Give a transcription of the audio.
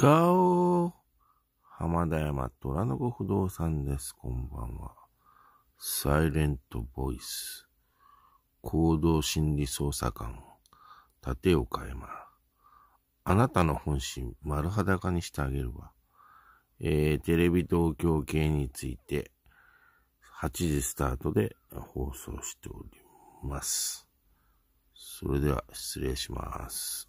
ガオ浜田山虎の子不動産です。こんばんは。サイレントボイス。行動心理捜査官。盾岡山。あなたの本心、丸裸にしてあげるわ。えー、テレビ東京系について、8時スタートで放送しております。それでは失礼します。